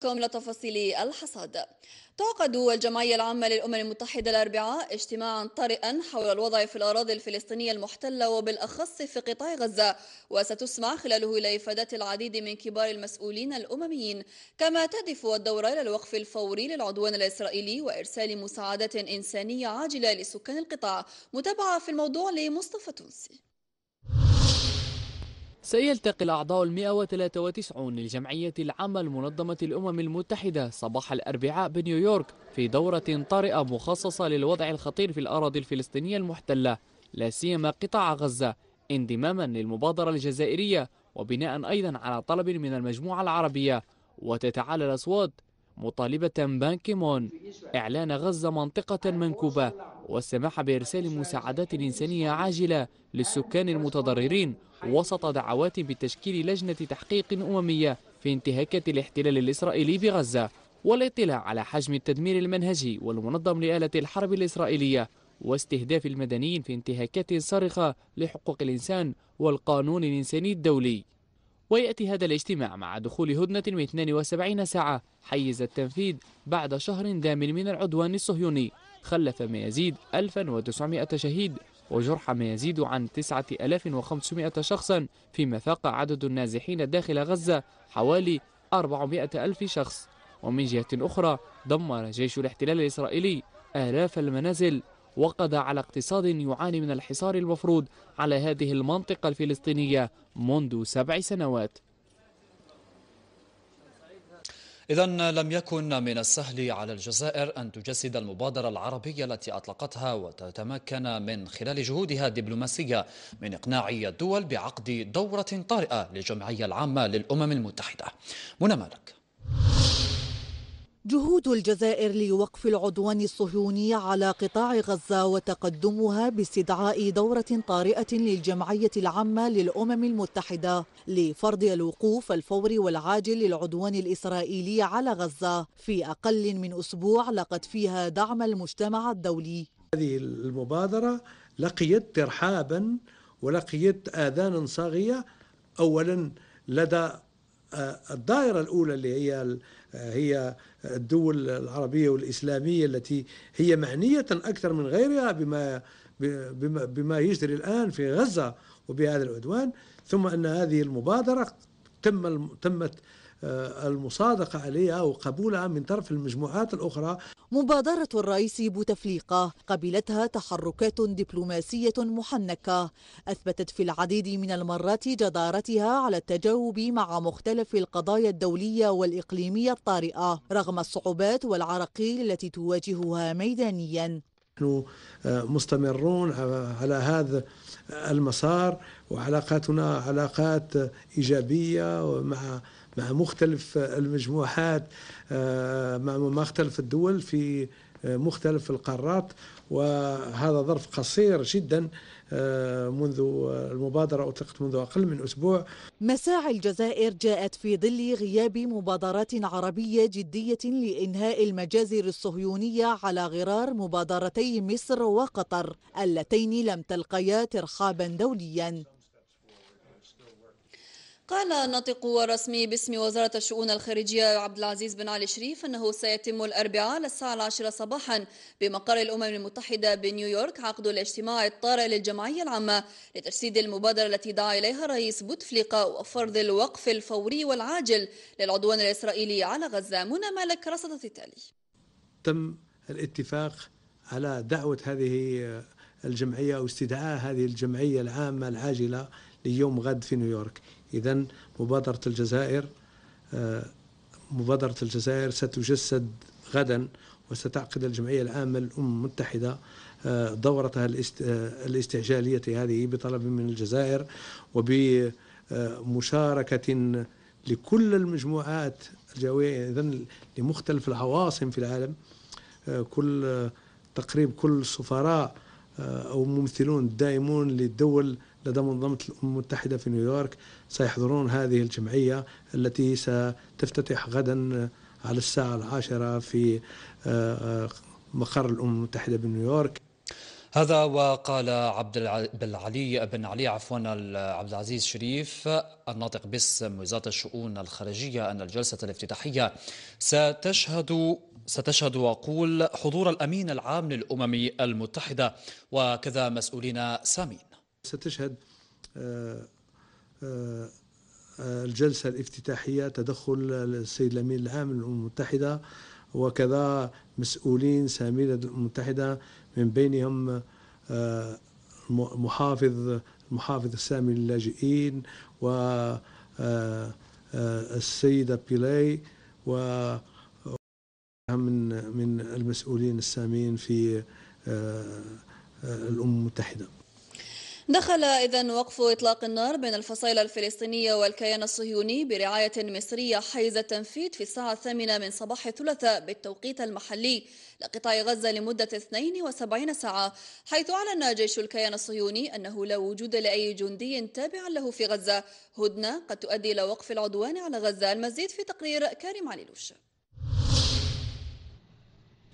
كم لتفاصيل الحصاد تعقد الجمعية العامة للأمم المتحدة الأربعاء اجتماعا طارئا حول الوضع في الأراضي الفلسطينية المحتلة وبالأخص في قطاع غزة وستسمع خلاله إلى إفادات العديد من كبار المسؤولين الأمميين كما تهدف الدورة إلى الوقف الفوري للعدوان الإسرائيلي وإرسال مساعدات إنسانية عاجلة لسكان القطاع متابعة في الموضوع لمصطفى تونسي سيلتقي الأعضاء المئة وثلاثة وتسعون للجمعية العامة لمنظمة الأمم المتحدة صباح الأربعاء بنيويورك في دورة طارئة مخصصة للوضع الخطير في الأراضي الفلسطينية المحتلة لا سيما قطاع غزة انضماما للمبادرة الجزائرية وبناء أيضا على طلب من المجموعة العربية وتتعالى الأصوات مطالبة بان كيمون إعلان غزة منطقة منكوبة والسماح بإرسال مساعدات إنسانية عاجلة للسكان المتضررين وسط دعوات بتشكيل لجنة تحقيق أممية في انتهاكات الاحتلال الإسرائيلي بغزة والاطلاع على حجم التدمير المنهجي والمنظم لآلة الحرب الإسرائيلية واستهداف المدنيين في انتهاكات صارخة لحقوق الإنسان والقانون الإنساني الدولي ويأتي هذا الاجتماع مع دخول هدنة من 72 ساعة حيز التنفيذ بعد شهر دام من العدوان الصهيوني خلف ما يزيد 1900 شهيد وجرح ما يزيد عن 9500 شخصا فيما ثاق عدد النازحين داخل غزة حوالي 400 ألف شخص ومن جهة أخرى دمر جيش الاحتلال الإسرائيلي آلاف المنازل وقضى على اقتصاد يعاني من الحصار المفروض على هذه المنطقة الفلسطينية منذ سبع سنوات إذا لم يكن من السهل على الجزائر أن تجسد المبادرة العربية التي أطلقتها وتتمكن من خلال جهودها الدبلوماسية من إقناع الدول بعقد دورة طارئة للجمعية العامة للأمم المتحدة منى مالك جهود الجزائر لوقف العدوان الصهيوني على قطاع غزة وتقدمها باستدعاء دورة طارئة للجمعية العامة للأمم المتحدة لفرض الوقوف الفوري والعاجل للعدوان الإسرائيلي على غزة في أقل من أسبوع لقت فيها دعم المجتمع الدولي هذه المبادرة لقيت ترحابا ولقيت آذانا صاغية أولا لدى آه، الدائرة الأولى اللي هي هي الدول العربية والإسلامية التي هي معنية أكثر من غيرها بما بما, بما يجري الآن في غزة وبهذا العدوان ثم أن هذه المبادرة تم تمت آه، المصادقة عليها وقبولها من طرف المجموعات الأخرى مبادرة الرئيس بوتفليقة قبلتها تحركات دبلوماسية محنكة أثبتت في العديد من المرات جدارتها على التجاوب مع مختلف القضايا الدولية والإقليمية الطارئة رغم الصعوبات والعراقيل التي تواجهها ميدانيا نحن آه، مستمرون على هذا المسار وعلاقاتنا علاقات إيجابية مع مع مختلف المجموعات آه، مع مختلف الدول في آه، مختلف القارات وهذا ظرف قصير جدا آه، منذ المبادرة أطلقت منذ أقل من أسبوع مساعي الجزائر جاءت في ظل غياب مبادرات عربية جدية لإنهاء المجازر الصهيونية على غرار مبادرتي مصر وقطر اللتين لم تلقيا ترحابا دوليا قال ناطق الرسمي باسم وزارة الشؤون الخارجية عبد العزيز بن علي شريف أنه سيتم الأربعاء الساعة العاشرة صباحا بمقر الأمم المتحدة بنيويورك عقد الاجتماع الطارئ للجمعية العامة لتجسيد المبادرة التي دعا إليها الرئيس بوتفليقة وفرض الوقف الفوري والعاجل للعدوان الإسرائيلي على غزة منى مالك رصدت التالي تم الاتفاق على دعوة هذه الجمعية أو استدعاء هذه الجمعية العامة العاجلة ليوم غد في نيويورك إذا مبادرة الجزائر آه، مبادرة الجزائر ستجسد غدا وستعقد الجمعية العامة للأمم المتحدة آه، دورتها آه، الاستعجالية هذه بطلب من الجزائر وبمشاركة لكل المجموعات الجوية إذا لمختلف العواصم في العالم كل تقريب كل السفراء أو ممثلون دائمون للدول لدى منظمة الأمم المتحدة في نيويورك سيحضرون هذه الجمعية التي ستفتتح غدا على الساعة العاشرة في آه، آه، مقر الأمم المتحدة بنيويورك هذا وقال عبد العلي بن علي عفوا عبد العزيز شريف الناطق باسم وزارة الشؤون الخارجية أن الجلسة الافتتاحية ستشهد ستشهد واقول حضور الأمين العام للأمم المتحدة وكذا مسؤولين سامين ستشهد آه، آه، آه، الجلسة الافتتاحية تدخل السيد الأمين العام للأمم المتحدة وكذا مسؤولين سامين الأمم المتحدة من بينهم محافظ المحافظ السامي للاجئين و السيدة بيلاي و من من المسؤولين السامين في الأمم المتحدة دخل إذا وقف إطلاق النار بين الفصائل الفلسطينية والكيان الصهيوني برعاية مصرية حيز التنفيذ في الساعة الثامنة من صباح الثلاثاء بالتوقيت المحلي لقطاع غزة لمدة 72 ساعة حيث أعلن جيش الكيان الصهيوني أنه لا وجود لأي جندي تابع له في غزة هدنة قد تؤدي إلى وقف العدوان على غزة المزيد في تقرير كريم عليلوش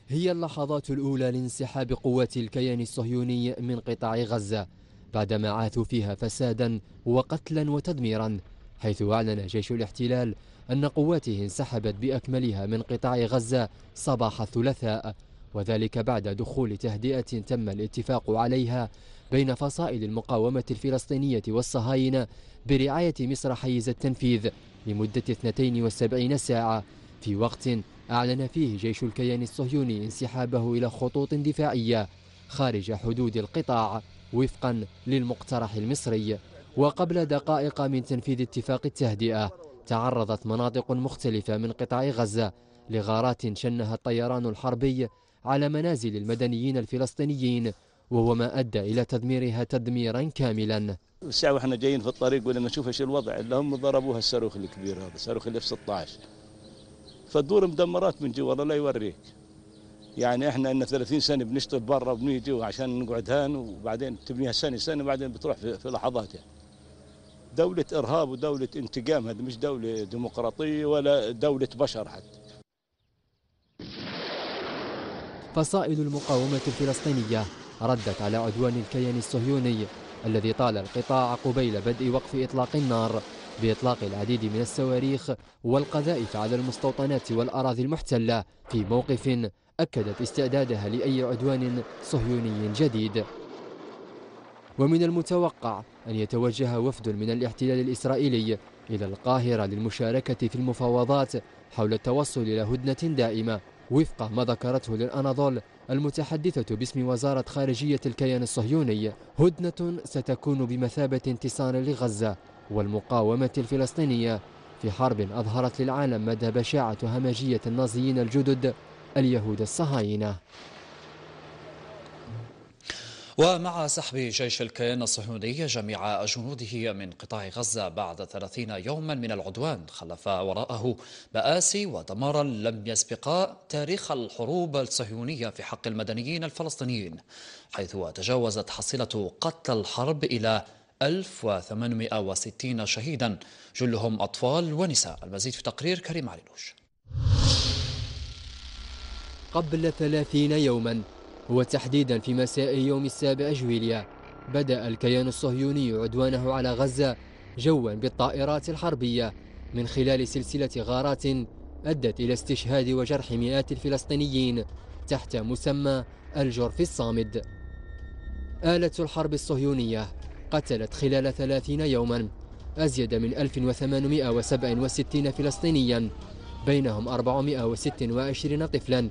هي اللحظات الأولى لانسحاب قوات الكيان الصهيوني من قطاع غزة بعدما عاثوا فيها فسادا وقتلا وتدميرا حيث أعلن جيش الاحتلال أن قواته انسحبت بأكملها من قطاع غزة صباح الثلاثاء وذلك بعد دخول تهدئة تم الاتفاق عليها بين فصائل المقاومة الفلسطينية والصهاينة برعاية مصر حيز التنفيذ لمدة 72 ساعة في وقت أعلن فيه جيش الكيان الصهيوني انسحابه إلى خطوط دفاعية خارج حدود القطاع وفقا للمقترح المصري وقبل دقائق من تنفيذ اتفاق التهدئة تعرضت مناطق مختلفة من قطاع غزة لغارات شنها الطيران الحربي على منازل المدنيين الفلسطينيين وهو ما أدى إلى تدميرها تدميرا كاملا الساعة واحنا جايين في الطريق ولا نشوف ايش الوضع اللي هم ضربوها الصاروخ الكبير هذا صاروخ الاف 16 فالدور مدمرات من جوا الله لا يوريك يعني احنا لنا 30 سنه بنشتغل برا وبنيجي وعشان نقعد هان وبعدين تبنيها سنه سنه وبعدين بتروح في لحظات يعني. دولة إرهاب ودولة انتقام هذه مش دولة ديمقراطية ولا دولة بشر حتى فصائل المقاومة الفلسطينية ردت على عدوان الكيان الصهيوني الذي طال القطاع قبيل بدء وقف إطلاق النار بإطلاق العديد من الصواريخ والقذائف على المستوطنات والأراضي المحتلة في موقف أكدت استعدادها لأي عدوان صهيوني جديد ومن المتوقع أن يتوجه وفد من الاحتلال الإسرائيلي إلى القاهرة للمشاركة في المفاوضات حول التوصل إلى هدنة دائمة وفق ما ذكرته للأناضول المتحدثة باسم وزارة خارجية الكيان الصهيوني هدنة ستكون بمثابة انتصار لغزة والمقاومة الفلسطينية في حرب أظهرت للعالم مدى بشاعة همجية النازيين الجدد اليهود الصهاينة ومع سحب جيش الكيان الصهيوني جميع جنوده من قطاع غزة بعد 30 يوما من العدوان خلف وراءه مآسي ودمارا لم يسبقا تاريخ الحروب الصهيونية في حق المدنيين الفلسطينيين حيث تجاوزت حصيلة قتل الحرب إلى 1860 شهيدا جلهم أطفال ونساء المزيد في تقرير كريم عليلوش قبل ثلاثين يوما وتحديدا في مساء يوم السابع جويليا بدأ الكيان الصهيوني عدوانه على غزة جوا بالطائرات الحربية من خلال سلسلة غارات أدت إلى استشهاد وجرح مئات الفلسطينيين تحت مسمى الجرف الصامد آلة الحرب الصهيونية قتلت خلال ثلاثين يوما أزيد من 1867 فلسطينيا بينهم 426 طفلا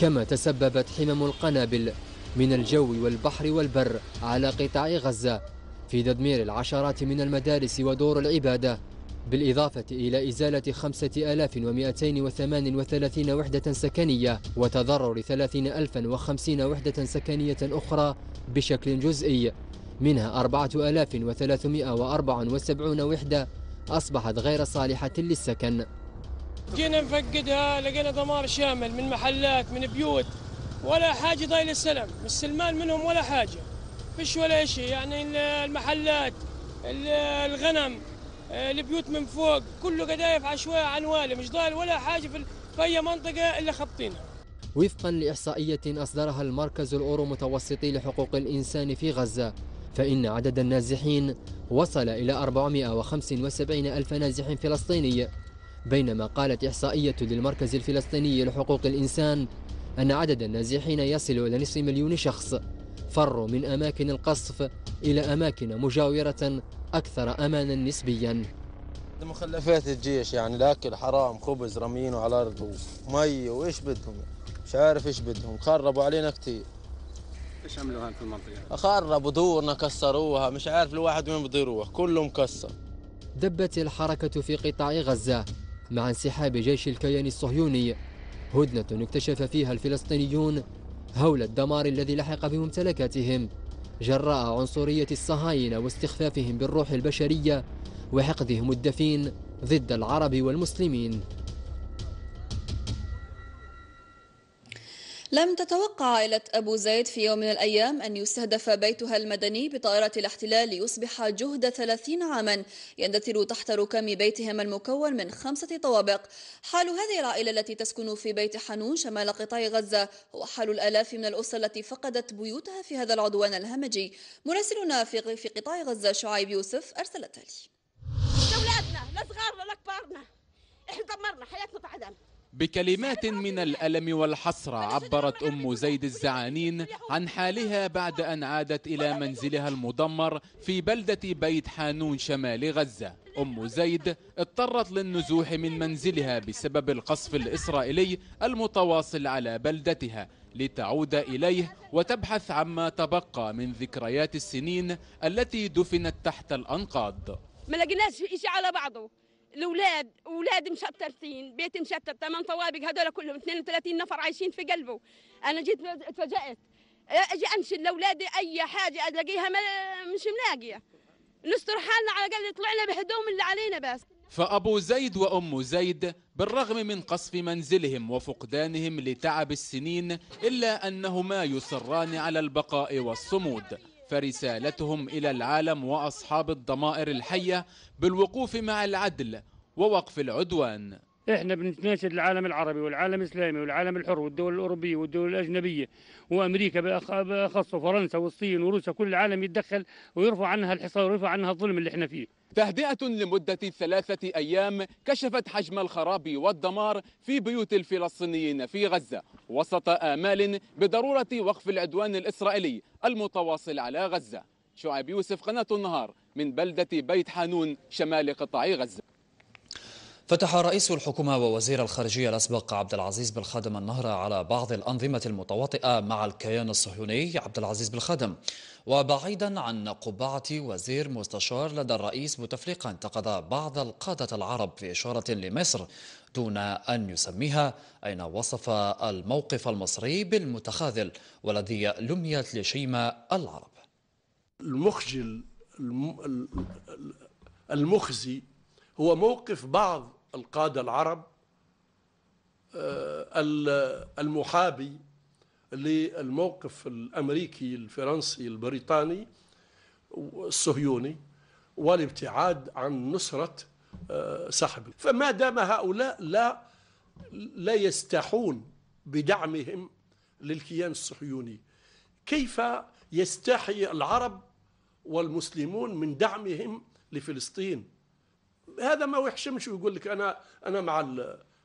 كما تسببت حمم القنابل من الجو والبحر والبر على قطاع غزة في تدمير العشرات من المدارس ودور العبادة بالإضافة إلى إزالة 5238 وحدة سكنية وتضرر 30050 وحدة سكنية أخرى بشكل جزئي منها 4374 وحدة أصبحت غير صالحة للسكن جينا نفقدها لقينا دمار شامل من محلات من بيوت ولا حاجه ضايل السلم السلمان منهم ولا حاجه فيش ولا شيء يعني المحلات الغنم آه، البيوت من فوق كله قدايف عشوائي عنوالي مش ضايل ولا حاجه في, في اي منطقه الا خبطينها وفقا لاحصائيه اصدرها المركز الاورو متوسطي لحقوق الانسان في غزه فان عدد النازحين وصل الى 475 الف نازح فلسطيني بينما قالت إحصائية للمركز الفلسطيني لحقوق الإنسان أن عدد النازحين يصل إلى نصف مليون شخص فروا من أماكن القصف إلى أماكن مجاورة أكثر أمانا نسبيا مخلفات الجيش يعني الأكل حرام خبز رميينه على الأرض ومي وإيش بدهم مش عارف إيش بدهم خربوا علينا كثير ايش عملوا هان في المنطقة؟ خربوا دورنا كسروها مش عارف الواحد وين بده يروح كله مكسر دبت الحركة في قطاع غزة مع انسحاب جيش الكيان الصهيوني هدنة اكتشف فيها الفلسطينيون هول الدمار الذي لحق بممتلكاتهم جراء عنصرية الصهاينة واستخفافهم بالروح البشرية وحقدهم الدفين ضد العرب والمسلمين لم تتوقع عائلة أبو زيد في يوم من الأيام أن يستهدف بيتها المدني بطائرة الاحتلال ليصبح جهد 30 عاما يندثر تحت ركام بيتهم المكون من خمسة طوابق حال هذه العائلة التي تسكن في بيت حنون شمال قطاع غزة هو حال الآلاف من الأسر التي فقدت بيوتها في هذا العدوان الهمجي مراسلنا في قطاع غزة شعيب يوسف أرسلت لي لأولادنا لصغارنا لكبارنا احنا دمرنا حياتنا بعدم بكلمات من الألم والحسرة عبرت أم زيد الزعانين عن حالها بعد أن عادت إلى منزلها المدمر في بلدة بيت حانون شمال غزة أم زيد اضطرت للنزوح من منزلها بسبب القصف الإسرائيلي المتواصل على بلدتها لتعود إليه وتبحث عما تبقى من ذكريات السنين التي دفنت تحت الأنقاض ما لقيناش شيء على بعضه الاولاد اولاد مشتتين بيت مشتت ثمان طوابق هذول كلهم 32 نفر عايشين في قلبه انا جيت اتفاجات اجي انشد لاولادي اي حاجه الاقيها مش ملاقيه نستر حالنا على الاقل طلعنا بهدوم اللي علينا بس فأبو زيد وأم زيد بالرغم من قصف منزلهم وفقدانهم لتعب السنين إلا أنهما يصران على البقاء والصمود فرسالتهم إلى العالم وأصحاب الضمائر الحية بالوقوف مع العدل ووقف العدوان احنا بنتناشد العالم العربي والعالم الاسلامي والعالم الحر والدول الاوروبيه والدول الاجنبيه وامريكا باخص وفرنسا والصين وروسيا كل العالم يتدخل ويرفع عنها الحصار ويرفع عنها الظلم اللي احنا فيه تهدئة لمدة ثلاثة أيام كشفت حجم الخراب والدمار في بيوت الفلسطينيين في غزة وسط آمال بضرورة وقف العدوان الإسرائيلي المتواصل على غزة شعيب يوسف قناة النهار من بلدة بيت حانون شمال قطاع غزة فتح رئيس الحكومة ووزير الخارجية الأسبق عبد العزيز بالخادم النهر على بعض الأنظمة المتواطئة مع الكيان الصهيوني عبد العزيز بالخادم وبعيدا عن قبعة وزير مستشار لدى الرئيس بوتفليقة انتقد بعض القادة العرب في إشارة لمصر دون أن يسميها أين وصف الموقف المصري بالمتخاذل والذي لميت لشيمة العرب المخجل الم... المخزي هو موقف بعض القادة العرب آه، المحابي للموقف الأمريكي الفرنسي البريطاني الصهيوني والابتعاد عن نصرة سحب آه، فما دام هؤلاء لا لا يستحون بدعمهم للكيان الصهيوني كيف يستحي العرب والمسلمون من دعمهم لفلسطين هذا ما يحشمش ويقول لك انا انا مع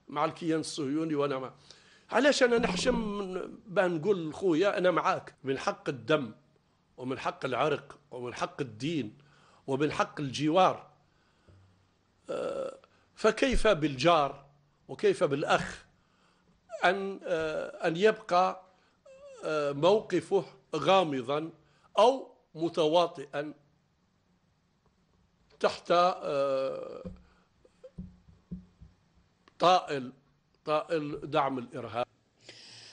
مع الكيان الصهيوني وانا مع علاش انا نحشم بنقول لخويا انا معاك من حق الدم ومن حق العرق ومن حق الدين ومن حق الجوار آه، فكيف بالجار وكيف بالاخ ان آه، ان يبقى آه، موقفه غامضا او متواطئا تحت آه، طائل طائل دعم الإرهاب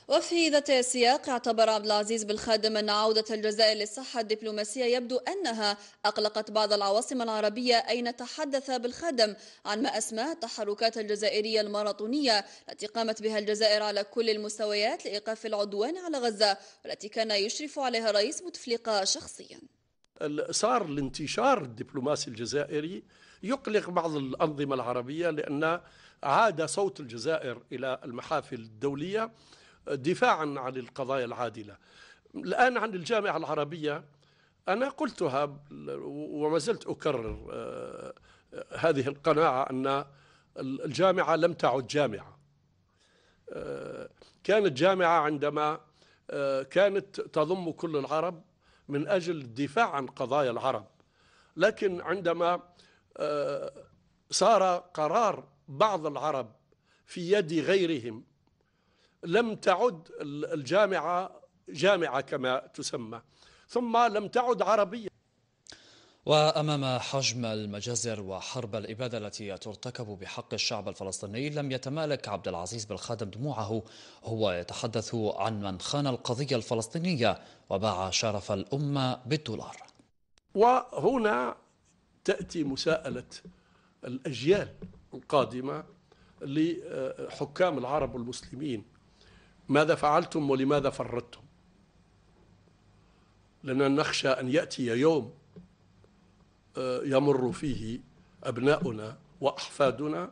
وفي ذات السياق اعتبر عبد العزيز بالخادم أن عودة الجزائر للصحة الدبلوماسية يبدو أنها أقلقت بعض العواصم العربية أين تحدث بالخادم عن ما أسماه التحركات الجزائرية الماراطونية التي قامت بها الجزائر على كل المستويات لإيقاف العدوان على غزة والتي كان يشرف عليها رئيس بوتفليقة شخصياً صار الانتشار الدبلوماسي الجزائري يقلق بعض الأنظمة العربية لأن عاد صوت الجزائر إلى المحافل الدولية دفاعا عن القضايا العادلة الآن عن الجامعة العربية أنا قلتها وما زلت أكرر آه، هذه القناعة أن الجامعة لم تعد جامعة آه، كانت جامعة عندما آه، كانت تضم كل العرب من أجل الدفاع عن قضايا العرب لكن عندما صار آه، قرار بعض العرب في يد غيرهم لم تعد الجامعة جامعة كما تسمى ثم لم تعد عربية وأمام حجم المجازر وحرب الإبادة التي ترتكب بحق الشعب الفلسطيني لم يتمالك عبد العزيز بالخادم دموعه هو يتحدث عن من خان القضية الفلسطينية وباع شرف الأمة بالدولار وهنا تأتي مساءلة الأجيال القادمة لحكام العرب والمسلمين ماذا فعلتم ولماذا فردتم لأننا نخشى أن يأتي يوم يمر فيه أبناؤنا وأحفادنا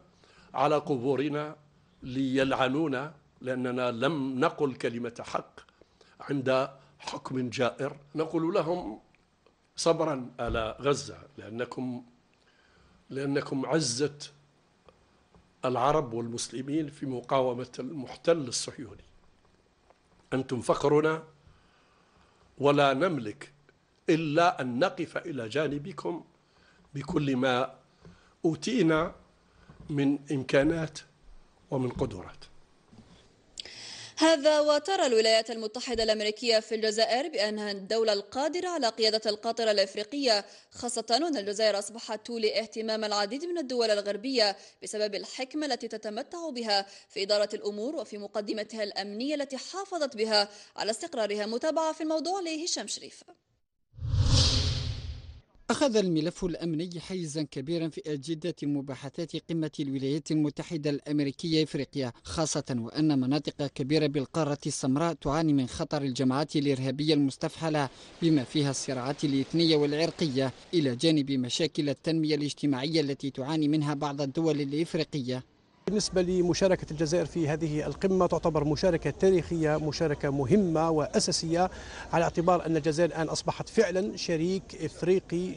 على قبورنا ليلعنونا لأننا لم نقل كلمة حق عند حكم جائر نقول لهم صبرا على غزة لأنكم لأنكم عزة العرب والمسلمين في مقاومة المحتل الصهيوني أنتم فقرنا ولا نملك إلا أن نقف إلى جانبكم بكل ما أوتينا من إمكانات ومن قدرات هذا وترى الولايات المتحدة الأمريكية في الجزائر بأنها الدولة القادرة على قيادة القاطرة الأفريقية خاصة أن الجزائر أصبحت تولي اهتمام العديد من الدول الغربية بسبب الحكمة التي تتمتع بها في إدارة الأمور وفي مقدمتها الأمنية التي حافظت بها على استقرارها متابعة في الموضوع لهشام شريف أخذ الملف الأمني حيزا كبيرا في أجندة مباحثات قمة الولايات المتحدة الأمريكية إفريقيا خاصة وأن مناطق كبيرة بالقارة السمراء تعاني من خطر الجماعات الإرهابية المستفحلة بما فيها الصراعات الإثنية والعرقية إلى جانب مشاكل التنمية الاجتماعية التي تعاني منها بعض الدول الإفريقية بالنسبة لمشاركة الجزائر في هذه القمة تعتبر مشاركة تاريخية مشاركة مهمة وأساسية على اعتبار أن الجزائر الآن أصبحت فعلا شريك إفريقي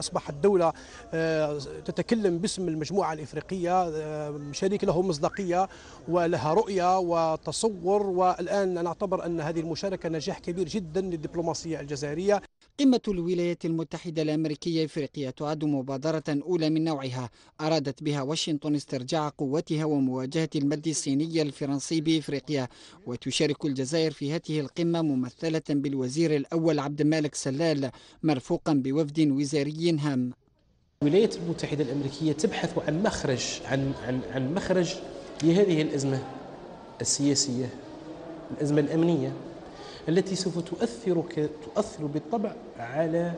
أصبحت دولة آه، تتكلم باسم المجموعة الإفريقية آه، شريك له مصداقية ولها رؤية وتصور والآن نعتبر أن هذه المشاركة نجاح كبير جدا للدبلوماسية الجزائرية قمة الولايات المتحدة الأمريكية إفريقيا تعد مبادرة أولى من نوعها أرادت بها واشنطن استرجاع قوتها ومواجهة المد الصيني الفرنسي بإفريقيا وتشارك الجزائر في هذه القمة ممثلة بالوزير الأول عبد المالك سلال مرفوقا بوفد وزاري هام الولايات المتحدة الأمريكية تبحث عن مخرج عن عن عن مخرج لهذه الأزمة السياسية الأزمة الأمنية التي سوف تؤثر تؤثر بالطبع على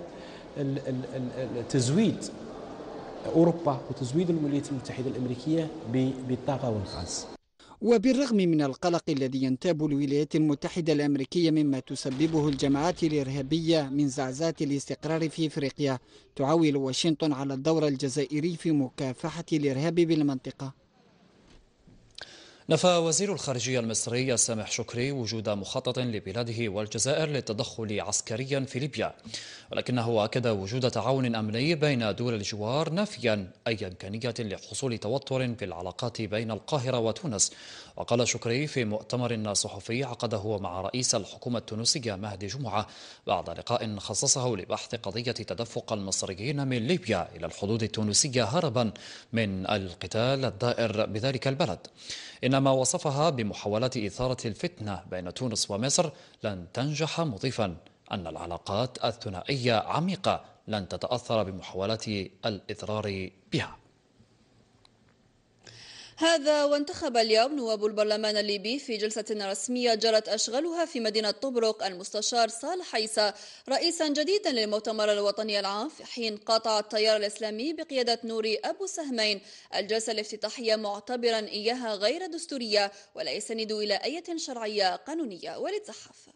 تزويد أوروبا وتزويد الولايات المتحدة الأمريكية بالطاقة والغاز وبالرغم من القلق الذي ينتاب الولايات المتحدة الأمريكية مما تسببه الجماعات الإرهابية من زعزعة الاستقرار في إفريقيا تعول واشنطن على الدور الجزائري في مكافحة الإرهاب بالمنطقة نفى وزير الخارجية المصري سامح شكري وجود مخطط لبلاده والجزائر للتدخل عسكريا في ليبيا ولكنه أكد وجود تعاون أمني بين دول الجوار نفيا أي إمكانية لحصول توتر في العلاقات بين القاهرة وتونس وقال شكري في مؤتمر صحفي عقده مع رئيس الحكومة التونسية مهدي جمعة بعد لقاء خصصه لبحث قضية تدفق المصريين من ليبيا إلى الحدود التونسية هربا من القتال الدائر بذلك البلد إن أن ما وصفها بمحاولات إثارة الفتنة بين تونس ومصر لن تنجح مضيفا أن العلاقات الثنائية عميقة لن تتأثر بمحاولات الإضرار بها هذا وانتخب اليوم نواب البرلمان الليبي في جلسة رسمية جرت أشغالها في مدينة طبرق المستشار صالح عيسى رئيسا جديدا للمؤتمر الوطني العام في حين قاطع التيار الإسلامي بقيادة نوري أبو سهمين الجلسة الافتتاحية معتبرا إياها غير دستورية ولا يستند إلى أي شرعية قانونية ولتزحف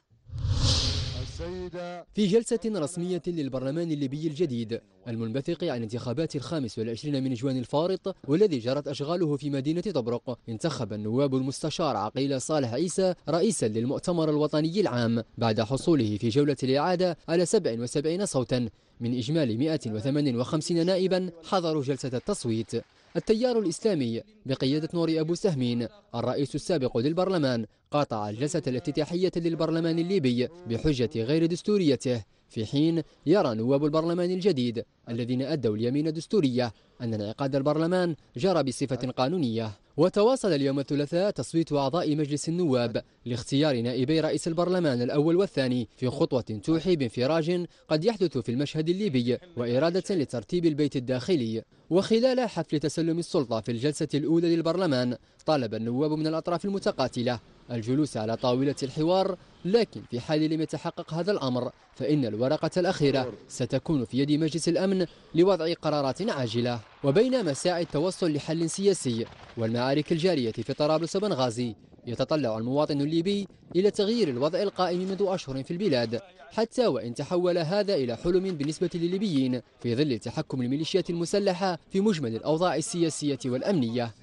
في جلسة رسمية للبرلمان الليبي الجديد المنبثق عن انتخابات الخامس والعشرين من جوان الفارط والذي جرت أشغاله في مدينة طبرق انتخب النواب المستشار عقيل صالح عيسى رئيسا للمؤتمر الوطني العام بعد حصوله في جولة الإعادة على 77 صوتا من إجمالي 158 نائبا حضروا جلسة التصويت التيار الإسلامي بقيادة نوري أبو سهمين الرئيس السابق للبرلمان قاطع الجلسة الافتتاحية للبرلمان الليبي بحجة غير دستوريته في حين يرى نواب البرلمان الجديد الذين أدوا اليمين الدستورية أن انعقاد البرلمان جرى بصفة قانونية وتواصل اليوم الثلاثاء تصويت أعضاء مجلس النواب لاختيار نائبي رئيس البرلمان الأول والثاني في خطوة توحي بانفراج قد يحدث في المشهد الليبي وإرادة لترتيب البيت الداخلي وخلال حفل تسلم السلطة في الجلسة الأولى للبرلمان طالب النواب من الأطراف المتقاتلة الجلوس على طاولة الحوار لكن في حال لم يتحقق هذا الأمر فإن الورقة الأخيرة ستكون في يد مجلس الأمن لوضع قرارات عاجلة وبين مساعي التوصل لحل سياسي والمعارك الجارية في طرابلس وبنغازي يتطلع المواطن الليبي إلى تغيير الوضع القائم منذ أشهر في البلاد حتى وإن تحول هذا إلى حلم بالنسبة للليبيين في ظل تحكم الميليشيات المسلحة في مجمل الأوضاع السياسية والأمنية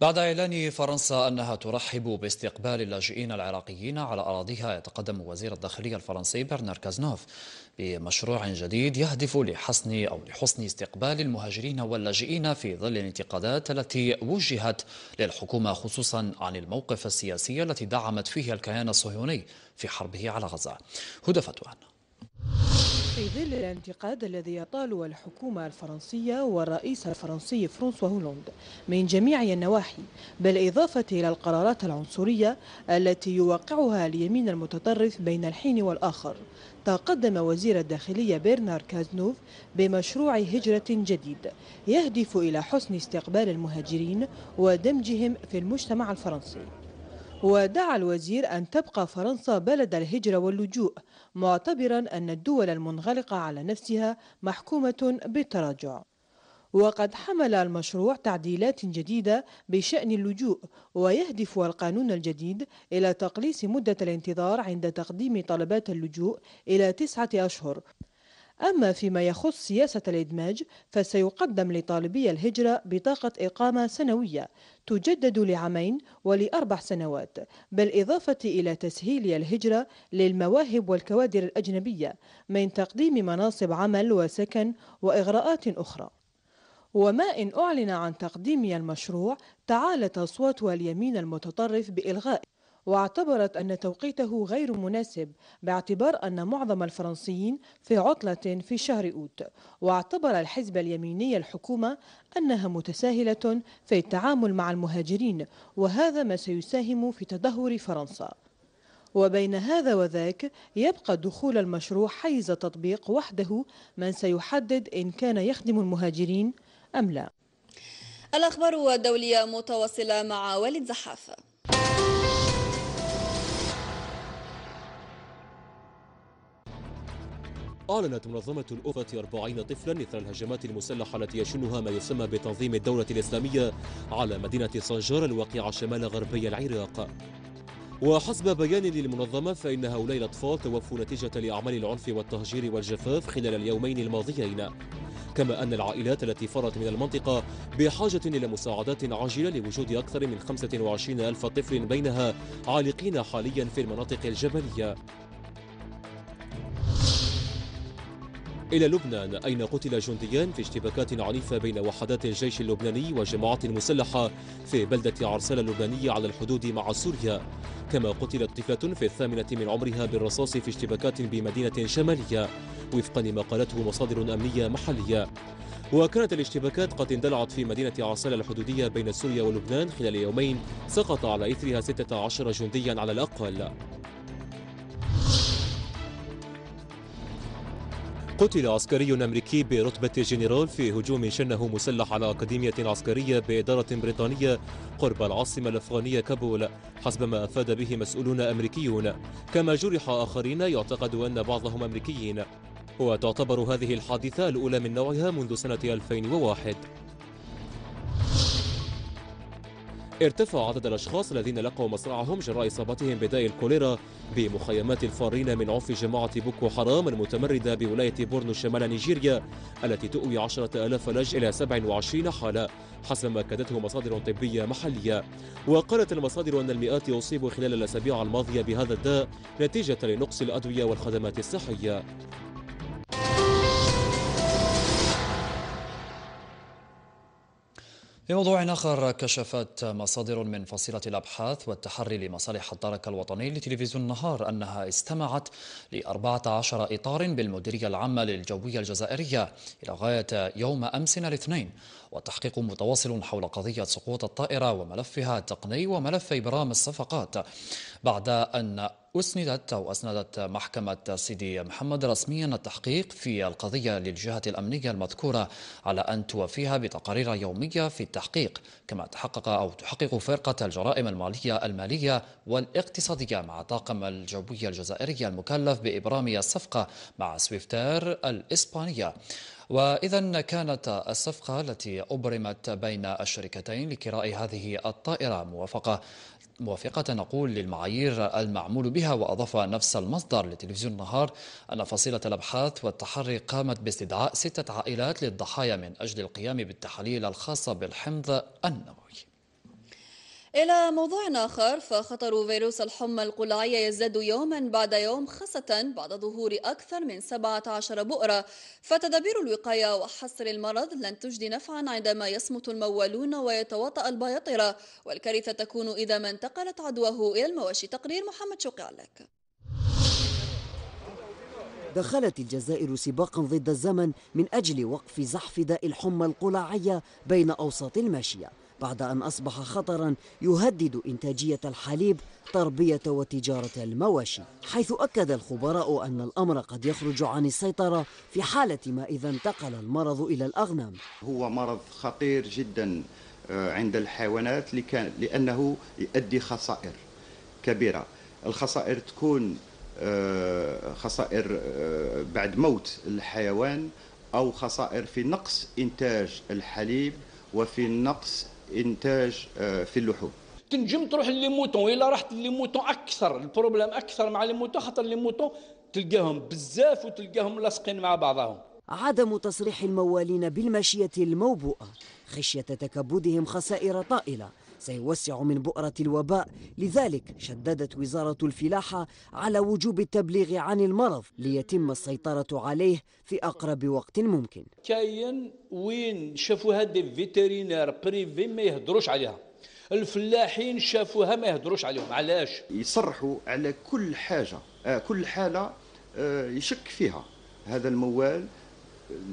بعد إعلان فرنسا أنها ترحب باستقبال اللاجئين العراقيين على أراضيها يتقدم وزير الداخلية الفرنسي برنار كازنوف بمشروع جديد يهدف لحسن أو لحسن استقبال المهاجرين واللاجئين في ظل الانتقادات التي وجهت للحكومة خصوصا عن الموقف السياسي التي دعمت فيه الكيان الصهيوني في حربه على غزة هدى فتوان في ظل الانتقاد الذي يطال الحكومة الفرنسية والرئيس الفرنسي فرانسوا هولوند من جميع النواحي بالإضافة إلى القرارات العنصرية التي يوقعها اليمين المتطرف بين الحين والآخر تقدم وزير الداخلية بيرنار كازنوف بمشروع هجرة جديد يهدف إلى حسن استقبال المهاجرين ودمجهم في المجتمع الفرنسي ودعا الوزير أن تبقى فرنسا بلد الهجرة واللجوء معتبرا أن الدول المنغلقة على نفسها محكومة بالتراجع وقد حمل المشروع تعديلات جديدة بشأن اللجوء ويهدف القانون الجديد إلى تقليص مدة الانتظار عند تقديم طلبات اللجوء إلى تسعة أشهر أما فيما يخص سياسة الإدماج فسيقدم لطالبي الهجرة بطاقة إقامة سنوية تجدد لعامين ولأربع سنوات بالإضافة إلى تسهيل الهجرة للمواهب والكوادر الأجنبية من تقديم مناصب عمل وسكن وإغراءات أخرى وما إن أعلن عن تقديم المشروع تعالت أصوات اليمين المتطرف بإلغائه واعتبرت أن توقيته غير مناسب باعتبار أن معظم الفرنسيين في عطلة في شهر أوت واعتبر الحزب اليميني الحكومة أنها متساهلة في التعامل مع المهاجرين وهذا ما سيساهم في تدهور فرنسا وبين هذا وذاك يبقى دخول المشروع حيز تطبيق وحده من سيحدد إن كان يخدم المهاجرين أم لا الأخبار الدولية متواصلة مع والد زحاف أعلنت منظمة الأوفة 40 طفلا إثر الهجمات المسلحة التي يشنها ما يسمى بتنظيم الدولة الإسلامية على مدينة صنجار الواقعة شمال غربي العراق وحسب بيان للمنظمة فإن هؤلاء الأطفال توفوا نتيجة لأعمال العنف والتهجير والجفاف خلال اليومين الماضيين كما أن العائلات التي فرت من المنطقة بحاجة إلى مساعدات عاجلة لوجود أكثر من 25 ألف طفل بينها عالقين حاليا في المناطق الجبلية إلى لبنان أين قتل جنديان في اشتباكات عنيفة بين وحدات الجيش اللبناني وجماعات مسلحة في بلدة عرسلة اللبنانية على الحدود مع سوريا كما قتلت طفلة في الثامنة من عمرها بالرصاص في اشتباكات بمدينة شمالية وفقا لما قالته مصادر أمنية محلية وكانت الاشتباكات قد اندلعت في مدينة عرسلة الحدودية بين سوريا ولبنان خلال يومين سقط على إثرها 16 جنديا على الأقل قتل عسكري أمريكي برتبة جنرال في هجوم شنه مسلح على أكاديمية عسكرية بإدارة بريطانية قرب العاصمة الأفغانية كابول حسب ما أفاد به مسؤولون أمريكيون كما جرح آخرين يعتقد أن بعضهم أمريكيين وتعتبر هذه الحادثة الأولى من نوعها منذ سنة 2001 ارتفع عدد الأشخاص الذين لقوا مصرعهم جراء إصابتهم بداء الكوليرا بمخيمات الفارين من عف جماعة بوكو حرام المتمردة بولاية بورنو شمال نيجيريا التي تؤوي 10000 لج إلى 27 حالة حسب ما أكدته مصادر طبية محلية وقالت المصادر أن المئات أصيبوا خلال الأسابيع الماضية بهذا الداء نتيجة لنقص الأدوية والخدمات الصحية في موضوع آخر كشفت مصادر من فصيلة الأبحاث والتحري لمصالح الدرك الوطني لتلفزيون النهار أنها استمعت ل 14 إطار بالمديرية العامة للجوية الجزائرية إلى غاية يوم أمس الاثنين والتحقيق متواصل حول قضية سقوط الطائرة وملفها التقني وملف إبرام الصفقات بعد أن أسندت أو أسندت محكمة سيدي محمد رسميا التحقيق في القضية للجهة الأمنية المذكورة على أن توفيها بتقارير يومية في التحقيق كما تحقق أو تحقق فرقة الجرائم المالية المالية والاقتصادية مع طاقم الجوية الجزائرية المكلف بإبرام الصفقة مع سويفتير الإسبانية وإذا كانت الصفقة التي أبرمت بين الشركتين لكراء هذه الطائرة موافقة موافقة نقول للمعايير المعمول بها وأضاف نفس المصدر لتلفزيون النهار أن فصيلة الأبحاث والتحري قامت باستدعاء ستة عائلات للضحايا من أجل القيام بالتحاليل الخاصة بالحمض النووي إلى موضوع آخر فخطر فيروس الحمى القلعية يزداد يوما بعد يوم خاصة بعد ظهور أكثر من 17 بؤرة فتدابير الوقاية وحصر المرض لن تجدي نفعا عندما يصمت الموالون ويتواطأ البياطرة والكارثة تكون إذا ما انتقلت عدواه إلى المواشي تقرير محمد شوقي عليك دخلت الجزائر سباقا ضد الزمن من أجل وقف زحف داء الحمى القلعية بين أوساط الماشية بعد أن أصبح خطرا يهدد إنتاجية الحليب تربية وتجارة المواشي حيث أكد الخبراء أن الأمر قد يخرج عن السيطرة في حالة ما إذا انتقل المرض إلى الأغنام هو مرض خطير جدا آه، عند الحيوانات لأنه يؤدي خسائر كبيرة الخسائر تكون آه، خسائر آه، بعد موت الحيوان أو خسائر في نقص إنتاج الحليب وفي نقص انتاج آه، في اللحوم تنجم تروح موتون الا رحت موتون اكثر البروبليم اكثر مع لي موتون خاطر لي موتون تلقاهم بزاف وتلقاهم لاصقين مع بعضهم عدم تصريح الموالين بالماشية الموبوءة خشية تكبدهم خسائر طائلة سيوسع من بؤرة الوباء لذلك شددت وزارة الفلاحة على وجوب التبليغ عن المرض ليتم السيطرة عليه في أقرب وقت ممكن كاين وين شافوا هذه الفيترينير بريفي ما يهدروش عليها الفلاحين شافوها ما يهدروش عليهم علاش يصرحوا على كل حاجة آه، كل حالة آه، يشك فيها هذا الموال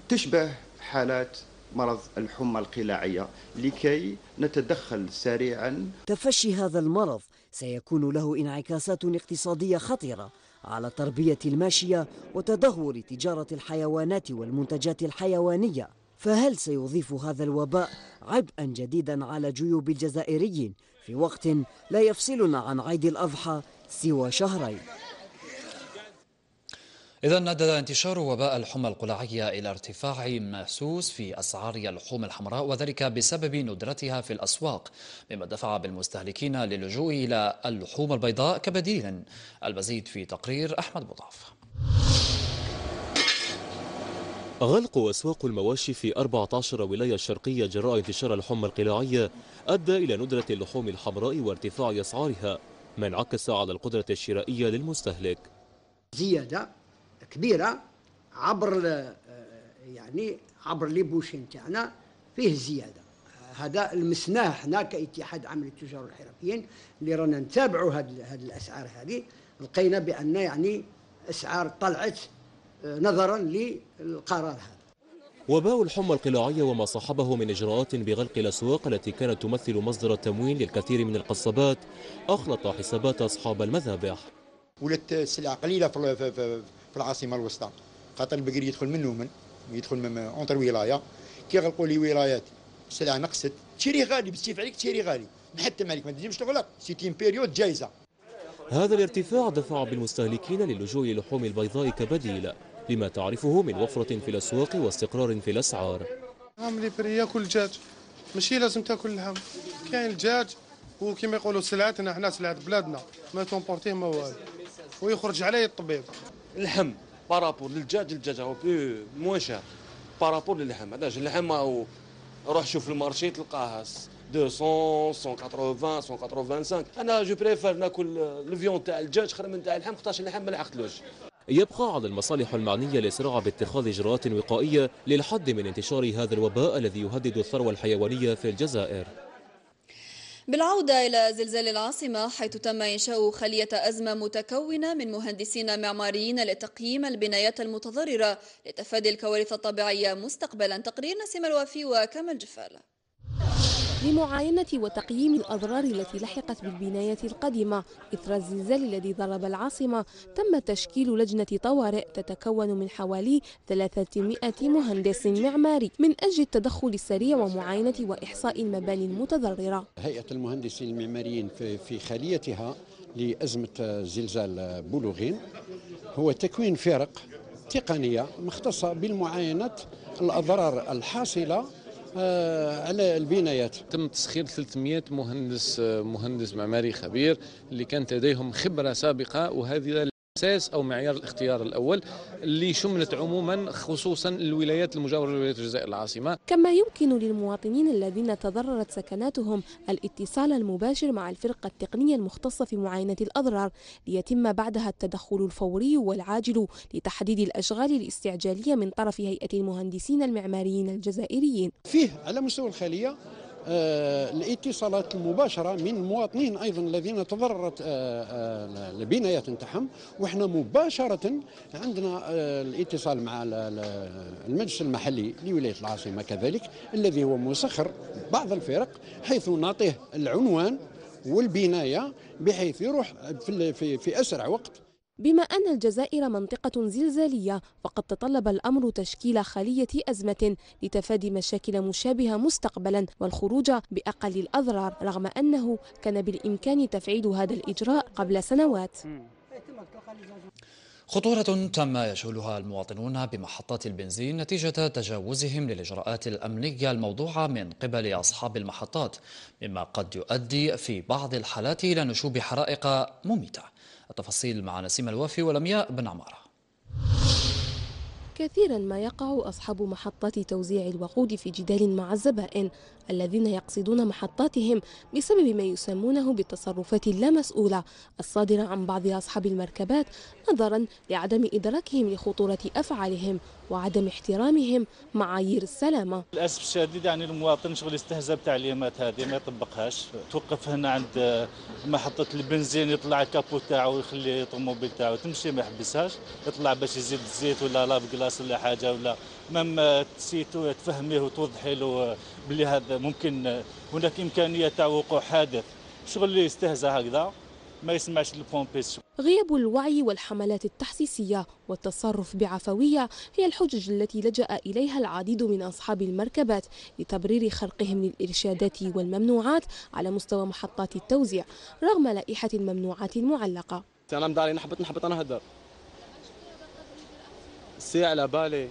تشبه حالات مرض الحمى القلاعية لكي نتدخل سريعا تفشي هذا المرض سيكون له انعكاسات اقتصادية خطيرة على تربية الماشية وتدهور تجارة الحيوانات والمنتجات الحيوانية فهل سيضيف هذا الوباء عبئا جديدا على جيوب الجزائريين في وقت لا يفصلنا عن عيد الأضحى سوى شهرين إذا ندد انتشار وباء الحمى القلاعية إلى ارتفاع محسوس في أسعار اللحوم الحمراء وذلك بسبب ندرتها في الأسواق مما دفع بالمستهلكين للجوء إلى اللحوم البيضاء كبديل المزيد في تقرير أحمد مضاف غلق أسواق المواشي في 14 ولاية شرقية جراء انتشار الحمى القلاعية أدى إلى ندرة اللحوم الحمراء وارتفاع أسعارها ما انعكس على القدرة الشرائية للمستهلك زيادة كبيره عبر آه، يعني عبر لي بوشين تاعنا فيه زياده هذا لمسناه حنا كاتحاد عمل التجار والحرفيين اللي رانا نتابعوا هذه هاد الاسعار هذه لقينا بان يعني اسعار طلعت آه، نظرا للقرار هذا وباء الحمى القلاعية وما صاحبه من إجراءات بغلق الأسواق التي كانت تمثل مصدر التموين للكثير من القصابات أخلط حسابات أصحاب المذابح ولات سلع قليلة في في العاصمه الوسطى خاطر البقري يدخل من يدخل من اونتر ولايه كي غلقوا لي ولايات السلعه نقصت تشري غالي بالسيف عليك تشري غالي نحتم عليك ما تنجمش تغلق سيتي بيريود جايزه هذا الارتفاع دفع بالمستهلكين للجوء للحوم البيضاء كبديل لما تعرفه من وفرة في الأسواق واستقرار في الأسعار هم بري ياكل دجاج ماشي لازم تاكل اللحم كاين الدجاج وكما يقولوا سلعتنا احنا سلعة بلادنا ما تومبورتيه ما والو ويخرج عليه الطبيب اللحم بارابور للدجاج الدجاج هو بلو موان شير بارابور للحم علاش اللحم راهو روح شوف المارشي تلقاه 200 180 185 انا جو بريفير ناكل الفيون آه، تاع الدجاج خير من تاع اللحم خاطرش اللحم ما لحقتلوش يبقى على المصالح المعنية الإسراع باتخاذ إجراءات وقائية للحد من انتشار هذا الوباء الذي يهدد الثروة الحيوانية في الجزائر بالعودة إلى زلزال العاصمة حيث تم إنشاء خلية أزمة متكونة من مهندسين معماريين لتقييم البنايات المتضررة لتفادي الكوارث الطبيعية مستقبلا تقرير نسيم الوافي وكمال جفال لمعاينة وتقييم الأضرار التي لحقت بالبناية القديمة إثر الزلزال الذي ضرب العاصمة تم تشكيل لجنة طوارئ تتكون من حوالي 300 مهندس معماري من أجل التدخل السريع ومعاينة وإحصاء المباني المتضررة هيئة المهندسين المعماريين في خليتها لأزمة زلزال بولوغين هو تكوين فرق تقنية مختصة بالمعاينة الأضرار الحاصلة آه، على البنايات تم تسخير 300 مهندس آه، مهندس معماري خبير اللي كانت لديهم خبره سابقه وهذه اساس او معيار الاختيار الاول اللي شملت عموما خصوصا الولايات المجاوره لولايه الجزائر العاصمه. كما يمكن للمواطنين الذين تضررت سكناتهم الاتصال المباشر مع الفرقه التقنيه المختصه في معاينه الاضرار ليتم بعدها التدخل الفوري والعاجل لتحديد الاشغال الاستعجاليه من طرف هيئه المهندسين المعماريين الجزائريين. فيه على مستوى الخليه آه، الاتصالات المباشره من المواطنين ايضا الذين تضررت البنايات آه، آه، نتاعهم وحنا مباشره عندنا الاتصال مع المجلس المحلي لولايه العاصمه كذلك الذي هو مسخر بعض الفرق حيث نعطيه العنوان والبنايه بحيث يروح في في اسرع وقت بما أن الجزائر منطقة زلزالية فقد تطلب الأمر تشكيل خلية أزمة لتفادي مشاكل مشابهة مستقبلا والخروج بأقل الأضرار رغم أنه كان بالإمكان تفعيل هذا الإجراء قبل سنوات خطورة تم يشهلها المواطنون بمحطات البنزين نتيجة تجاوزهم للإجراءات الأمنية الموضوعة من قبل أصحاب المحطات مما قد يؤدي في بعض الحالات إلى نشوب حرائق مميتة التفاصيل مع نسيم الوافي ولمياء بن عماره كثيرا ما يقع أصحاب محطات توزيع الوقود في جدال مع الزبائن الذين يقصدون محطاتهم بسبب ما يسمونه بالتصرفات اللامسؤولة الصادرة عن بعض أصحاب المركبات نظرا لعدم إدراكهم لخطورة أفعالهم وعدم احترامهم معايير السلامة للأسف الشديد يعني المواطن شغل يستهزأ بتعليمات هذه ما يطبقهاش توقف هنا عند محطة البنزين يطلع الكابو تاعو ويخلي الطوموبيل تاعو تمشي ما يحبسهاش يطلع باش يزيد الزيت ولا لابق خلاص ولا حاجه ولا ما تسيتو تفهميه وتوضحي له بلي هذا ممكن هناك امكانيه تاع وقوع حادث شغل اللي يستهزى هكذا ما يسمعش البومبيس غياب الوعي والحملات التحسيسية والتصرف بعفوية هي الحجج التي لجأ إليها العديد من أصحاب المركبات لتبرير خرقهم للإرشادات والممنوعات على مستوى محطات التوزيع رغم لائحة الممنوعات المعلقة أنا مداري نحبط نحبط أنا هدر سي على بالي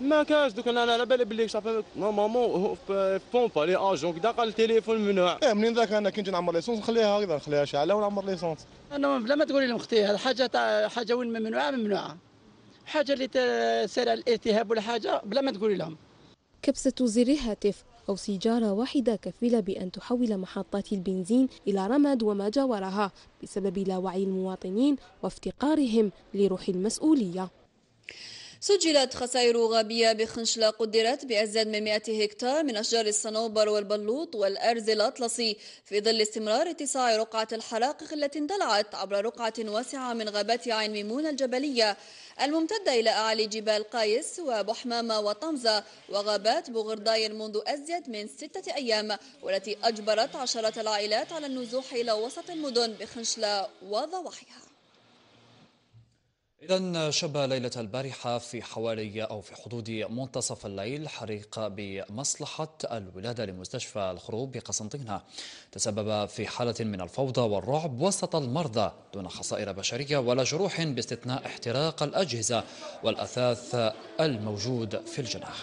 ما كاش دوك انا على بالي بلي شاف نورمالمون بومبا لي اجون كدا قال التليفون ممنوع ايه منين ذاك انا كي نجي نعمر ليسونس نخليها هكذا نخليها شعله ونعمر ليسونس انا بلا ما تقولي لهم اختي هذه حاجه تاع حاجه وين ممنوعه ممنوعه حاجه اللي تسال على الالتهاب ولا حاجه بلا ما تقولي لهم كبسه زر هاتف أو سيجارة واحدة كفيلة بأن تحول محطات البنزين إلى رماد وما جاورها بسبب لا وعي المواطنين وافتقارهم لروح المسؤولية سجلت خسائر غابية بخنشلة قدرت بأزيد من 100 هكتار من أشجار الصنوبر والبلوط والأرز الأطلسي في ظل استمرار اتساع رقعة الحراقق التي اندلعت عبر رقعة واسعة من غابات عين ميمون الجبلية الممتدة إلى أعالي جبال قايس وبحمامة وطمزة وغابات بوغرداير منذ أزيد من ستة أيام والتي أجبرت عشرات العائلات على النزوح إلى وسط المدن بخنشلة وضواحيها إذا شب ليلة البارحة في حوالي أو في حدود منتصف الليل حريق بمصلحة الولادة لمستشفى الخروب بقسنطينة تسبب في حالة من الفوضى والرعب وسط المرضى دون خسائر بشرية ولا جروح باستثناء احتراق الأجهزة والأثاث الموجود في الجناح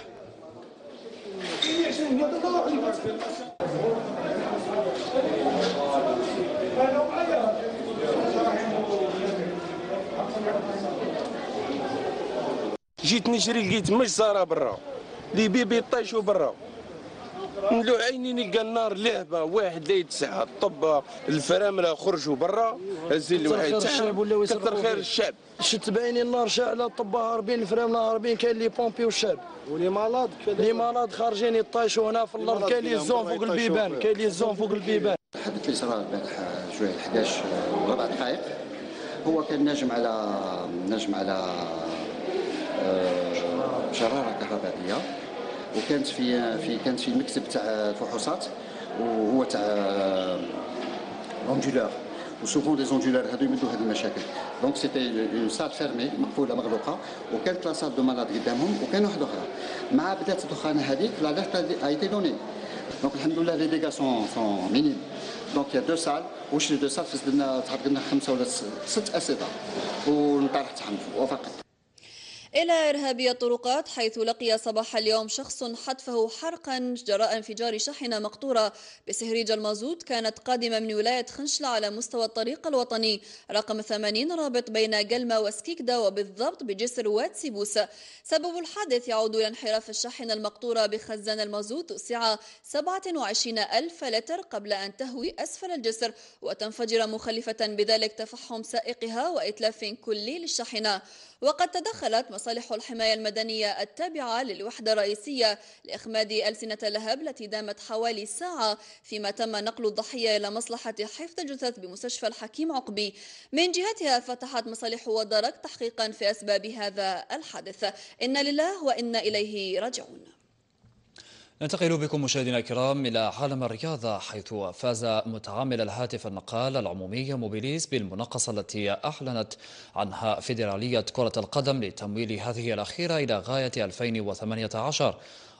جيت نجري لقيت مش زاره برا لي بيبي طيشوا برا نلو عيني نلقى النار لهبة واحد لا يتسع الطب الفرامله خرجوا برا هزين الواحد كثر خير الشعب شت بعيني النار شاعله الطب هاربين الفرامله هاربين كاين لي بومبي والشعب ولي مالاد لي مالاد خارجين يطيشوا هنا في الارض كاين لي زون فوق البيبان كاين لي زون فوق البيبان حدث لي صرا البارح شويه 11 وربع دقائق هو كان نجم على نجم على آه، شراره كهربائيه وكانت في في كانت في مكتب تاع الفحوصات وهو تاع لوندولور وسوفون دي زوندولار هادو يمدوا هاد المشاكل دونك سيتي اون سال فيرمي مقفوله مغلوقه وكانت لا سال دو مالاد قدامهم وكان واحده اخرى مع بدات الدخانه هذيك لاليرت ايتي دوني دونك الحمد لله لي ديغا سون سون مينيم دونك يا دو سال واش لي دو سال فزت لنا تعرض لنا خمسه ولا ست اسئله ونطرح تحمل وفقط إلى إرهابي الطرقات حيث لقي صباح اليوم شخص حتفه حرقا جراء انفجار شاحنة مقطورة بسهريج المازوت كانت قادمة من ولاية خنشلة على مستوى الطريق الوطني رقم 80 رابط بين قلمة وسكيكدا وبالضبط بجسر واد سيبوس سبب الحادث يعود إلى انحراف الشاحنة المقطورة بخزان المازوت سعة 27 ألف لتر قبل أن تهوي أسفل الجسر وتنفجر مخلفة بذلك تفحم سائقها وإتلاف كلي للشاحنة وقد تدخلت مصالح الحماية المدنية التابعة للوحدة الرئيسية لإخماد ألسنة لهب التي دامت حوالي ساعة فيما تم نقل الضحية إلى مصلحة حفظ الجثث بمستشفى الحكيم عقبي من جهتها فتحت مصالح ودرك تحقيقا في أسباب هذا الحادث إن لله وإنا إليه راجعون ننتقل بكم مشاهدينا الكرام إلى عالم الرياضة حيث فاز متعامل الهاتف النقال العمومية موبيليز بالمناقصة التي أعلنت عنها فيدرالية كرة القدم لتمويل هذه الأخيرة إلى غاية 2018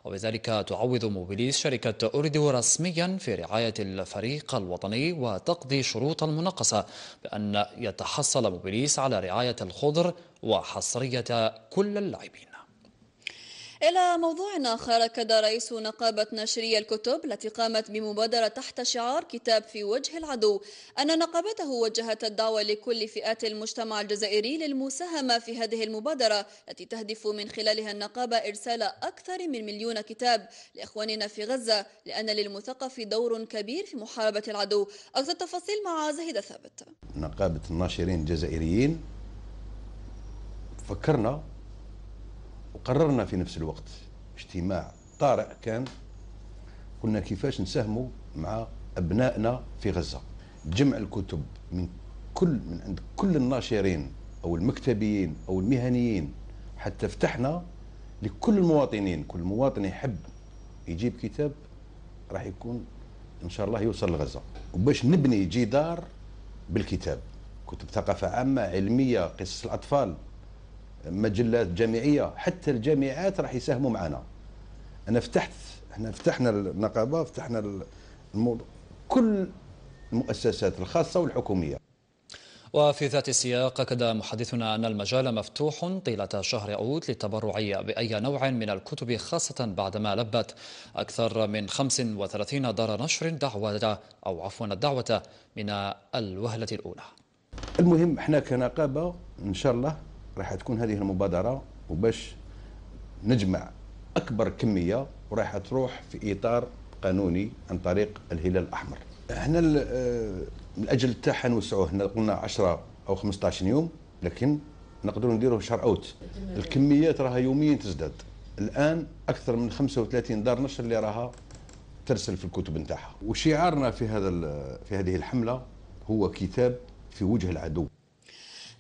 وبذلك تعوض موبيليز شركة أوريدو رسميا في رعاية الفريق الوطني وتقضي شروط المناقصة بأن يتحصل موبيليز على رعاية الخضر وحصرية كل اللاعبين إلى موضوع آخر أكد رئيس نقابة ناشري الكتب التي قامت بمبادرة تحت شعار كتاب في وجه العدو أن نقابته وجهت الدعوة لكل فئات المجتمع الجزائري للمساهمة في هذه المبادرة التي تهدف من خلالها النقابة إرسال أكثر من مليون كتاب لإخواننا في غزة لأن للمثقف دور كبير في محاربة العدو أكثر التفاصيل مع زهيدة ثابت نقابة الناشرين الجزائريين فكرنا قررنا في نفس الوقت اجتماع طارئ كان قلنا كيفاش نساهموا مع ابنائنا في غزه جمع الكتب من كل من عند كل الناشرين او المكتبيين او المهنيين حتى فتحنا لكل المواطنين كل مواطن يحب يجيب كتاب راح يكون ان شاء الله يوصل لغزه وباش نبني جدار بالكتاب كتب ثقافه عامه علميه قصص الاطفال مجلات جامعيه حتى الجامعات راح يساهموا معنا انا فتحت احنا فتحنا النقابه فتحنا الموضوع كل المؤسسات الخاصه والحكوميه وفي ذات السياق أكد محدثنا أن المجال مفتوح طيلة شهر أوت للتبرع بأي نوع من الكتب خاصة بعدما لبت أكثر من 35 دار نشر دعوة أو عفوا الدعوة من الوهلة الأولى المهم احنا كنقابة إن شاء الله راح تكون هذه المبادره وباش نجمع اكبر كميه وراح تروح في اطار قانوني عن طريق الهلال الاحمر احنا آه، الاجل تاعها نوسعوه هنا قلنا 10 او 15 يوم لكن نقدروا نديروه شهر اوت الكميات راها يوميا تزداد الان اكثر من 35 دار نشر اللي راها ترسل في الكتب نتاعها وشعارنا في هذا في هذه الحمله هو كتاب في وجه العدو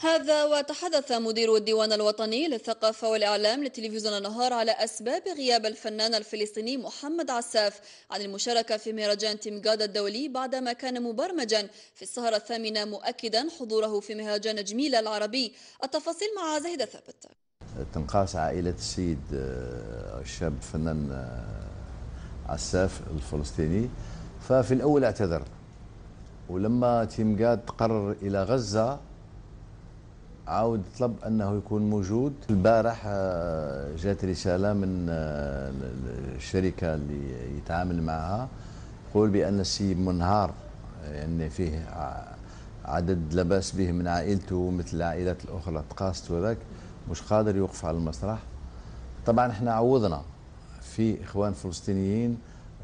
هذا وتحدث مدير الديوان الوطني للثقافة والإعلام لتلفزيون النهار على أسباب غياب الفنان الفلسطيني محمد عساف عن المشاركة في مهرجان تيمغادا الدولي بعدما كان مبرمجا في السهرة الثامنة مؤكدا حضوره في مهرجان جميلة العربي التفاصيل مع زهدة ثابت تنقاس عائلة السيد آه، الشاب الفنان آه، عساف الفلسطيني ففي الأول اعتذر ولما تيمغاد قرر إلى غزة عاود طلب انه يكون موجود البارح آه، جات رساله من الشركه آه، اللي يتعامل معها يقول بان السي منهار يعني فيه عدد لا باس به من عائلته مثل العائلات الاخرى تقاست وذاك مش قادر يوقف على المسرح طبعا احنا عوضنا في اخوان فلسطينيين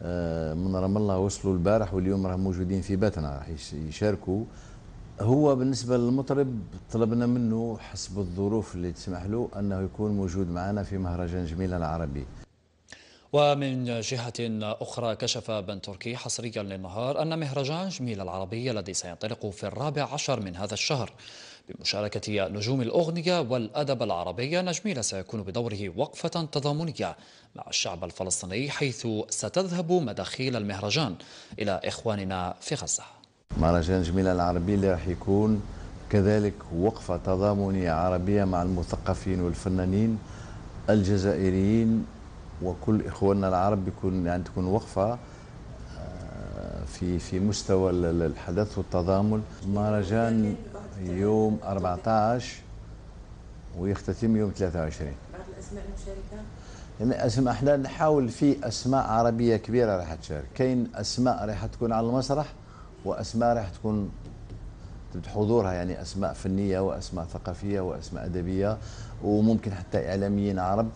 آه، من رام الله وصلوا البارح واليوم راهم موجودين في بيتنا راح يشاركوا هو بالنسبة للمطرب طلبنا منه حسب الظروف اللي تسمح له أنه يكون موجود معنا في مهرجان جميل العربي ومن جهة أخرى كشف بن تركي حصريا للنهار أن مهرجان جميل العربي الذي سينطلق في الرابع عشر من هذا الشهر بمشاركة نجوم الأغنية والأدب العربي نجميل سيكون بدوره وقفة تضامنية مع الشعب الفلسطيني حيث ستذهب مداخيل المهرجان إلى إخواننا في غزة مهرجان جميلة العربي اللي راح يكون كذلك وقفة تضامنية عربية مع المثقفين والفنانين الجزائريين وكل إخواننا العرب يكون يعني تكون وقفة آه، في في مستوى الحدث والتضامن مهرجان يوم 14 ويختتم يوم 23 بعض الاسماء المشاركه يعني اسم احنا نحاول في اسماء عربيه كبيره راح تشارك كاين اسماء راح تكون على المسرح واسماء راح تكون حضورها يعني اسماء فنيه واسماء ثقافيه واسماء ادبيه وممكن حتى اعلاميين عرب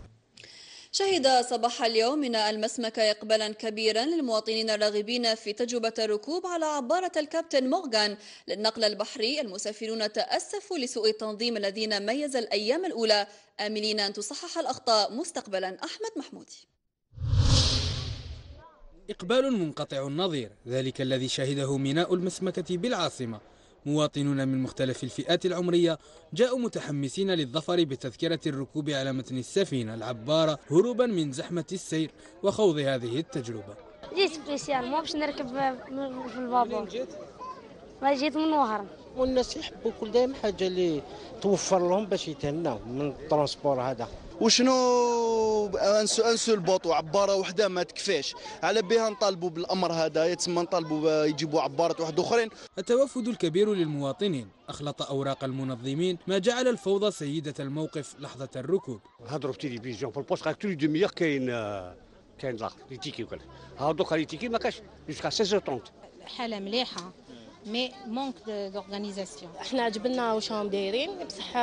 شهد صباح اليوم من المسمك إقبالا كبيرا للمواطنين الراغبين في تجربة الركوب على عبارة الكابتن مورغان للنقل البحري المسافرون تأسفوا لسوء التنظيم الذين ميز الأيام الأولى آملين أن تصحح الأخطاء مستقبلا أحمد محمودي إقبال منقطع النظير ذلك الذي شهده ميناء المسمكة بالعاصمة مواطنون من مختلف الفئات العمرية جاءوا متحمسين للظفر بتذكرة الركوب على متن السفينة العبارة هروبا من زحمة السير وخوض هذه التجربة جيت سبيسيال مو باش نركب في البابور ما جيت من وهران والناس يحبوا كل دائم حاجه اللي توفر لهم باش يتهناو من الترونسبور هذا وشنو انسو انسو البوط وعباره وحده ما تكفيش على بها نطالبوا بالامر هذا يتسمى نطالبوا يجيبوا عبارات واحد اخرين التوفد الكبير للمواطنين اخلط اوراق المنظمين ما جعل الفوضى سيده الموقف لحظه الركوب هضروا في التلفزيون في البوست تولي دميه كاين آه، كاين لي تيكي وكذا هادوك لي تيكي ما كاش جوسكا 16 حاله مليحه مي مونك دورغانيزاسيون احنا عجبنا واش راهم دايرين بصح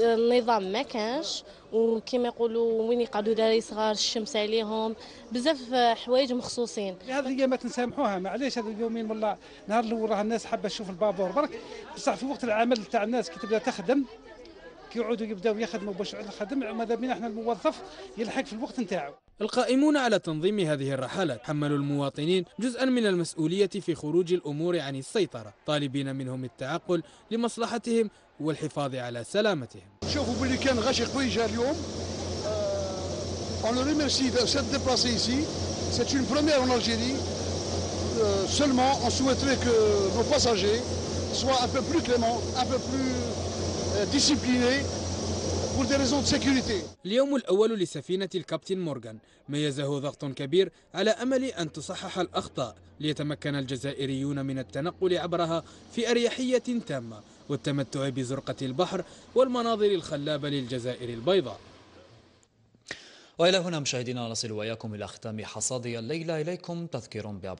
النظام ما كانش وكما يقولوا وين يقعدوا دراري صغار الشمس عليهم بزاف حوايج مخصوصين هذه هي ما تنسامحوها معليش هذا اليومين والله نهار الاول راه الناس حابه تشوف البابور برك بصح في وقت العمل تاع الناس كي تبدا تخدم كيعودوا يبداو يخدموا باش الخدم ماذا بينا احنا الموظف يلحق في الوقت نتاعو القائمون على تنظيم هذه الرحلات حملوا المواطنين جزءا من المسؤولية في خروج الأمور عن السيطرة طالبين منهم التعقل لمصلحتهم والحفاظ على سلامتهم شوفوا باللي كان غاشي قوي جا اليوم آه، On le دو سيت ديبلاسي سي سيت اون بروميير première الجيري Algérie. Euh, seulement, on souhaiterait que nos passagers soient un peu plus cléments, un peu plus Euh, disciplinés pour des raisons de sécurité. اليوم الأول لسفينة الكابتن مورغان ميزه ضغط كبير على أمل أن تصحح الأخطاء ليتمكن الجزائريون من التنقل عبرها في أريحية تامة والتمتع بزرقة البحر والمناظر الخلابة للجزائر البيضاء وإلى هنا مشاهدينا نصل وإياكم إلى ختام حصاد الليلة إليكم تذكير بأبرز